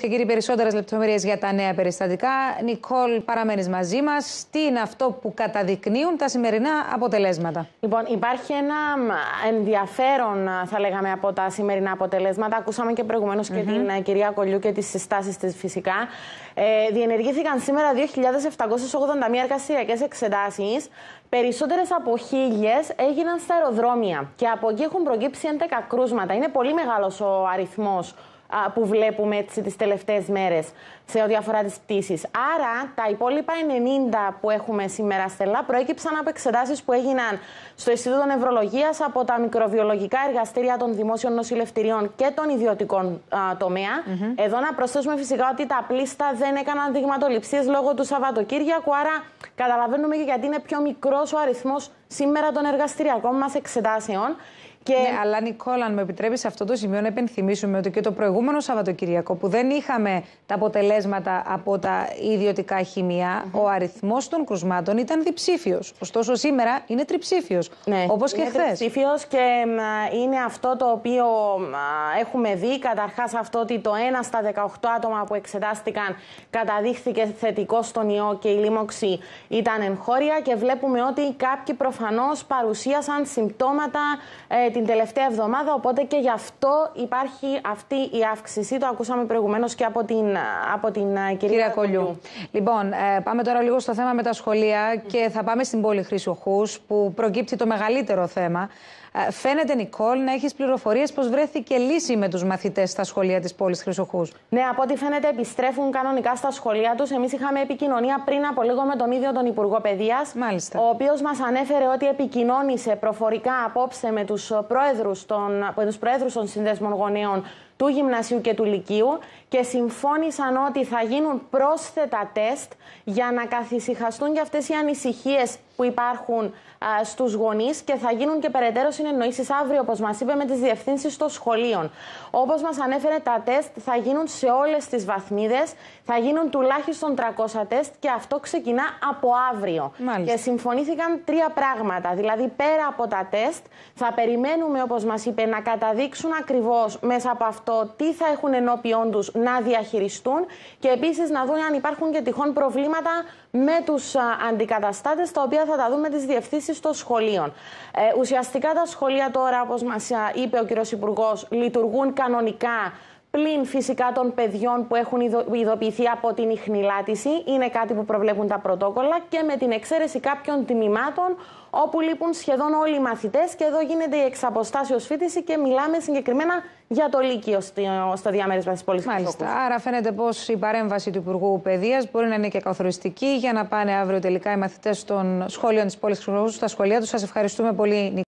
και κύριοι, περισσότερες λεπτομέρειες για τα νέα περιστατικά. Νικόλ, παραμένεις μαζί μας. Τι είναι αυτό που καταδεικνύουν τα σημερινά αποτελέσματα. Λοιπόν, υπάρχει ένα ενδιαφέρον, θα λέγαμε, από τα σημερινά αποτελέσματα. Ακούσαμε και προηγουμένως mm -hmm. και την ε, κυρία Κολιού και τις συστάσεις της, φυσικά. Ε, διενεργήθηκαν σήμερα 2.781 εργασιακές εξετάσεις. Περισσότερες από χίλιες έγιναν στα αεροδρόμια. Και από εκεί έχουν προκύψει 11 κρούσματα. Είναι πολύ μεγάλος ο αριθμός που βλέπουμε έτσι τις τελευταίες μέρες σε ό,τι αφορά τις πτήσεις. Άρα τα υπόλοιπα 90 που έχουμε σήμερα στελά προέκυψαν από εξετάσεις που έγιναν στο Ινστιτούτο Νευρολογίας από τα μικροβιολογικά εργαστήρια των δημόσιων νοσηλευτηριών και των ιδιωτικών τομεα Εδώ να προσθέσουμε φυσικά ότι τα πλήστα δεν έκαναν δειγματοληψίες λόγω του Σαββατοκύριακου, άρα καταλαβαίνουμε και γιατί είναι πιο μικρός ο αριθμός σήμερα των εργαστηριακών μας εξετάσεων. Και... Ναι, αλλά Νικόλα, αν με επιτρέπεις σε αυτό το σημείο να επενθυμίσουμε ότι και το προηγούμενο Σαββατοκυριακό που δεν είχαμε τα αποτελέσματα από τα ιδιωτικά χημεία, ο αριθμός των κρουσμάτων ήταν διψήφιος. Ωστόσο, σήμερα είναι τριψήφιος. Ναι, Όπως και χθε. Είναι τριψήφιος και είναι αυτό το οποίο έχουμε δει. Καταρχάς, αυτό ότι το 1 στα 18 άτομα που εξετάστηκαν καταδείχθηκε θετικό στον ιό και η λίμωξη ήταν εγχώρια. Και βλέπουμε ότι κάποιοι προφανώς παρουσίασαν συμπτώματα ε, την τελευταία εβδομάδα, οπότε και γι' αυτό υπάρχει αυτή η αύξηση. Το ακούσαμε προηγουμένως και από την, από την ε, κυρία, κυρία Λοιπόν, ε, πάμε τώρα λίγο στο θέμα με τα σχολεία και θα πάμε στην πόλη Χρυσοχούς, που προκύπτει το μεγαλύτερο θέμα. Ε, φαίνεται, Νικόλ, να έχεις πληροφορίες πως βρέθηκε λύση με τους μαθητές στα σχολεία της πόλης Χρυσοχούς. Ναι, από ό,τι φαίνεται, επιστρέφουν κανονικά στα σχολεία τους. Εμείς είχαμε επικοινωνία πριν από λίγο με τον ίδιο τον Υπουργό Παιδείας. Ο οποίος μας ανέφερε ότι επικοινώνησε προφορικά απόψε με τους πρόεδρους των, των συνδέσμων γονέων του Γυμνασίου και του Λυκείου και συμφώνησαν ότι θα γίνουν πρόσθετα τεστ για να καθησυχαστούν και αυτές οι ανησυχίες που υπάρχουν στους γονείς και θα γίνουν και περαιτέρω συνεννοήσεις αύριο, όπως μας είπε, με τις διευθύνσεις των σχολείων. όπως μας ανέφερε, τα τεστ θα γίνουν σε όλες τις βαθμίδες θα γίνουν τουλάχιστον 300 τεστ και αυτό ξεκινά από αύριο. Και συμφωνήθηκαν τρία πράγματα. Δηλαδή, πέρα από τα τεστ, θα περιμένουμε, όπως μας είπε, να καταδείξουν ακριβώς μέσα από αυτό τι θα έχουν ενώπιον τους να διαχειριστούν και επίσης να δουν αν υπάρχουν και τυχόν προβλήματα με τους αντικαταστάτες, τα οποία θα τα δούμε τις διευθύνσεις των σχολείων. Ε, ουσιαστικά τα σχολεία τώρα, όπως μας είπε ο κύριος Υπουργός, λειτουργούν κανονικά πλην φυσικά των παιδιών που έχουν ειδοποιηθεί από την ιχνηλάτηση. Είναι κάτι που προβλέπουν τα πρωτόκολλα και με την εξαίρεση κάποιων τμήματων όπου λείπουν σχεδόν όλοι οι μαθητές και εδώ γίνεται η εξαποστάσιο φίτηση και μιλάμε συγκεκριμένα για το Λύκειο στο διαμέρισμα της πόλης. Μάλιστα. Άρα φαίνεται πως η παρέμβαση του Υπουργού Παιδείας μπορεί να είναι και καθοριστική για να πάνε αύριο τελικά οι μαθητές των σχολείων της πόλης στα σχολεία τους. Σας ευχαριστούμε πολύ,